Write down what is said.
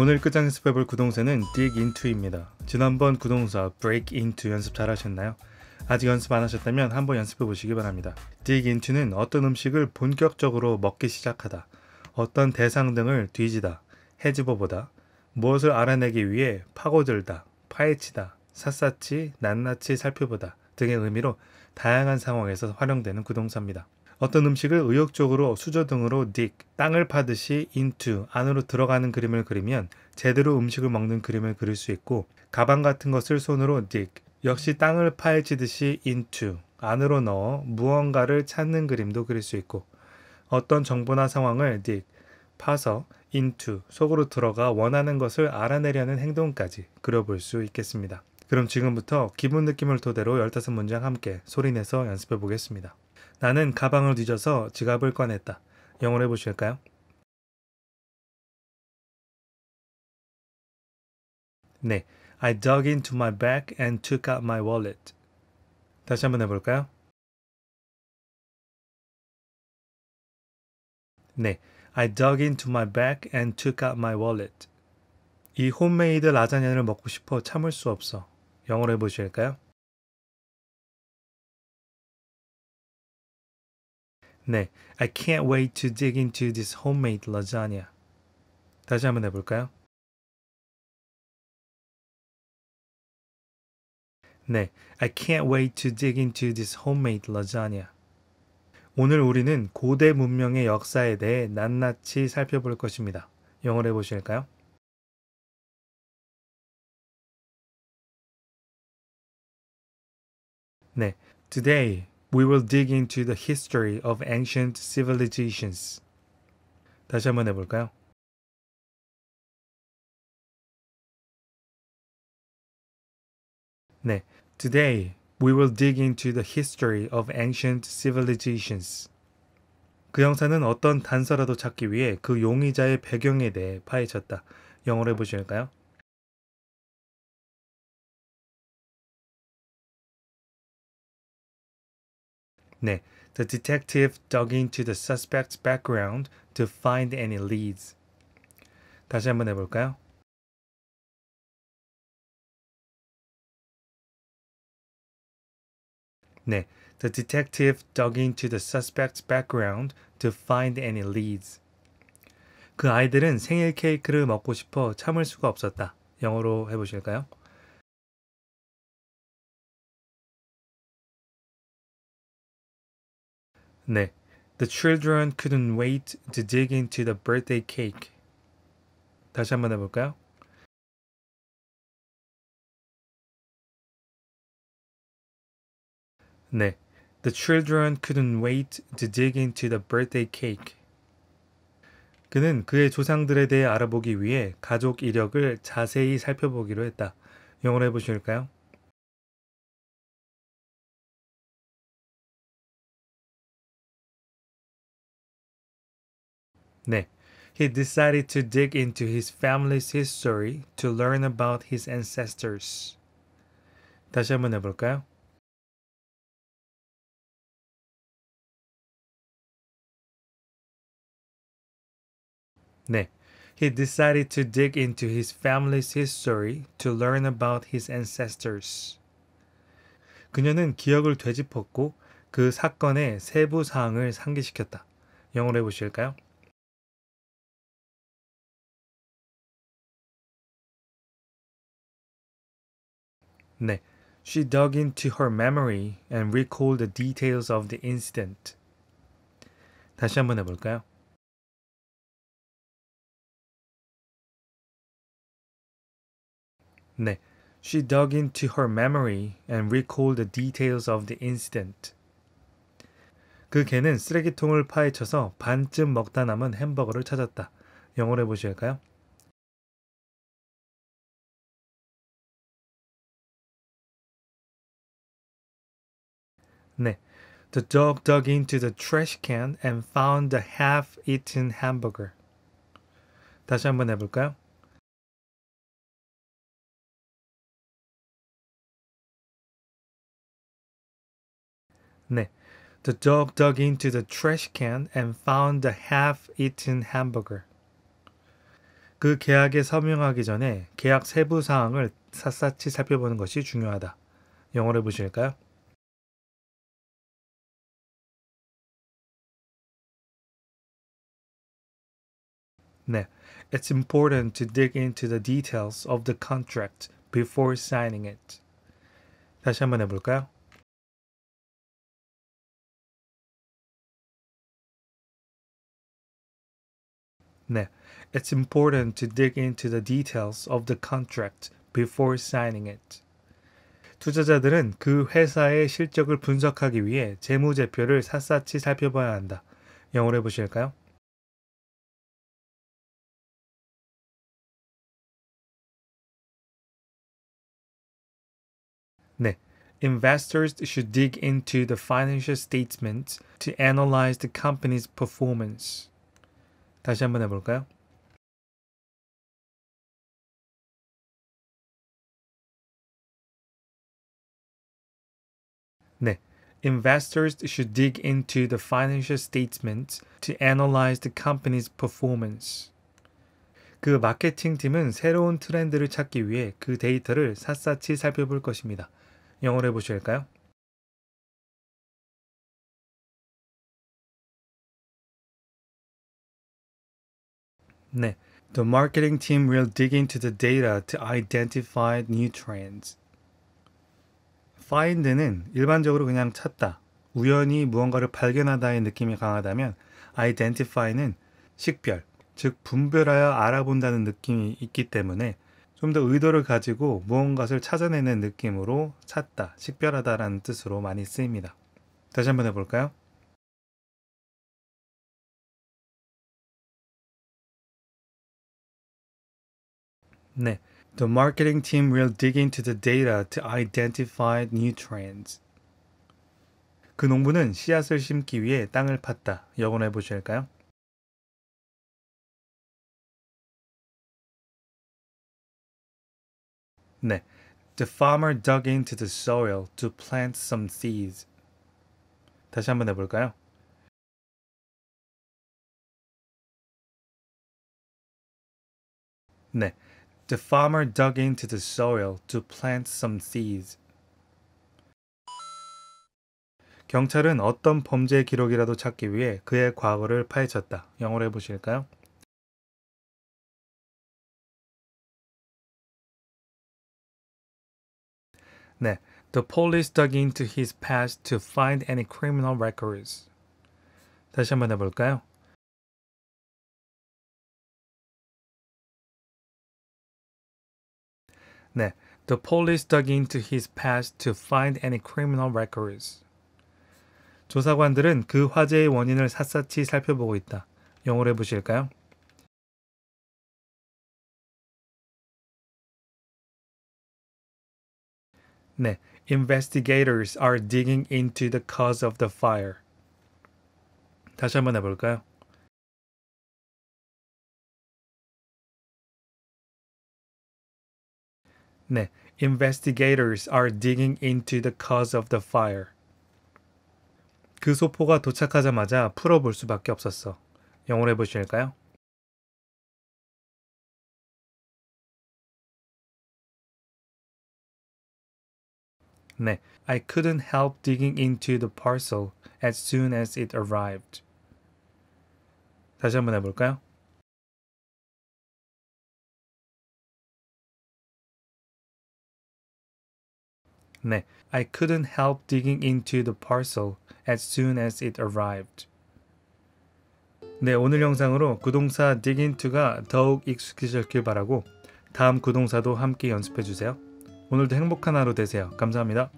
오늘 끝장에서 빼볼 구동사는 dig into입니다. 지난번 구동사 break into 연습 잘 하셨나요? 아직 연습 안 하셨다면 한번 연습해 보시기 바랍니다. dig into는 어떤 음식을 본격적으로 먹기 시작하다, 어떤 대상 등을 뒤지다, 해집어보다, 무엇을 알아내기 위해 파고들다, 파헤치다, 샅샅이 낱낱이 살펴보다 등의 의미로 다양한 상황에서 활용되는 구동사입니다. 어떤 음식을 의욕적으로 수저 등으로 dig, 땅을 파듯이 into, 안으로 들어가는 그림을 그리면 제대로 음식을 먹는 그림을 그릴 수 있고 가방 같은 것을 손으로 dig, 역시 땅을 파헤치듯이 into, 안으로 넣어 무언가를 찾는 그림도 그릴 수 있고 어떤 정보나 상황을 dig, 파서 into, 속으로 들어가 원하는 것을 알아내려는 행동까지 그려볼 수 있겠습니다. 그럼 지금부터 기본 느낌을 토대로 15문장 함께 소리내서 연습해 보겠습니다. 나는 가방을 뒤져서 지갑을 꺼냈다. 영어로 해보실까요? 네, I dug into my bag and took out my wallet. 다시 한번 해볼까요? 네, I dug into my bag and took out my wallet. 이 홈메이드 라자냐를 먹고 싶어 참을 수 없어. 영어로 해보실까요? 네, I can't wait to dig into this homemade lasagna. 다시 한번 해볼까요? 네, I can't wait to dig into this homemade lasagna. 오늘 우리는 고대 문명의 역사에 대해 낱낱이 살펴볼 것입니다. 영어로 해보실까요? 네, today we will dig into the history of ancient civilizations. 다시 한번 해볼까요? today we will dig into the history of ancient civilizations. 그 형사는 어떤 단서라도 찾기 위해 그 용의자의 배경에 대해 파헤쳤다. 영어로 해보실까요? 네. The detective dug into the suspect's background to find any leads. 다시 한번 해볼까요? 네. The detective dug into the suspect's background to find any leads. 그 아이들은 생일 케이크를 먹고 싶어 참을 수가 없었다. 영어로 해보실까요? 네. The children couldn't wait to dig into the birthday cake. 다시 한번 해볼까요? 네. The children couldn't wait to dig into the birthday cake. 그는 그의 조상들에 대해 알아보기 위해 가족 이력을 자세히 살펴보기로 했다. 영어로 해보실까요? 네. He decided to dig into his family's history to learn about his ancestors. 다시 한번 해볼까요? 네. He decided to dig into his family's history to learn about his ancestors. 그녀는 기억을 되짚었고 그 사건의 세부 사항을 상기시켰다. 영어로 해보실까요? 네. She dug into her memory and recalled the details of the incident. 다시 한번 해볼까요? 네. She dug into her memory and recalled the details of the incident. 그 개는 쓰레기통을 파헤쳐서 반쯤 먹다 남은 햄버거를 찾았다. 영어로 해보실까요? 네. The dog dug into the trash can and found a half-eaten hamburger. 다시 한번 해볼까요? 네. The dog dug into the trash can and found a half-eaten hamburger. 그 계약에 서명하기 전에 계약 세부 사항을 샅샅이 살펴보는 것이 중요하다. 영어로 보실까요? 네. It's important to dig into the details of the contract before signing it. 다시 한번 해볼까요? 네. It's important to dig into the details of the contract before signing it. 투자자들은 그 회사의 실적을 분석하기 위해 재무제표를 샅샅이 살펴봐야 한다. 영어로 해보실까요? 네. Investors should dig into the financial statements to analyze the company's performance. 다시 한번 해볼까요? Investors should dig into the financial statements to analyze the company's performance. 그 마케팅 팀은 새로운 트렌드를 찾기 위해 그 데이터를 샅샅이 살펴볼 것입니다. 영어로 해보실까요? 네. The marketing team will dig into the data to identify new trends. find는 일반적으로 그냥 찾다, 우연히 무언가를 발견하다의 느낌이 강하다면 identify는 식별, 즉 분별하여 알아본다는 느낌이 있기 때문에 좀더 의도를 가지고 무언가를 찾아내는 느낌으로 찾다, 식별하다라는 뜻으로 많이 쓰입니다. 다시 한번 해볼까요? 네. The marketing team will dig into the data to identify new trends. 그 농부는 씨앗을 심기 위해 땅을 팠다. 역원해 보실까요? 네. The farmer dug into the soil to plant some seeds. 다시 한번 해볼까요? 네. The farmer dug into the soil to plant some seeds. 경찰은 어떤 범죄 기록이라도 찾기 위해 그의 과거를 파헤쳤다. 영어로 해보실까요? 네. The police dug into his past to find any criminal records. 다시 한번 해볼까요? 네. The police dug into his past to find any criminal records. 조사관들은 그 화재의 원인을 샅샅이 살펴보고 있다. 영어로 해보실까요? 네, investigators are digging into the cause of the fire. 다시 한번 해볼까요? investigators are digging into the cause of the fire. 그 소포가 도착하자마자 풀어볼 수밖에 없었어. 영어로 해보실까요? 네, I couldn't help digging into the parcel as soon as it arrived. 다시 한번 해볼까요? 네, I couldn't help digging into the parcel as soon as it arrived. 네, 오늘 영상으로 구동사 dig into가 더욱 익숙해졌길 바라고 다음 구동사도 함께 연습해 주세요. 오늘도 행복한 하루 되세요. 감사합니다.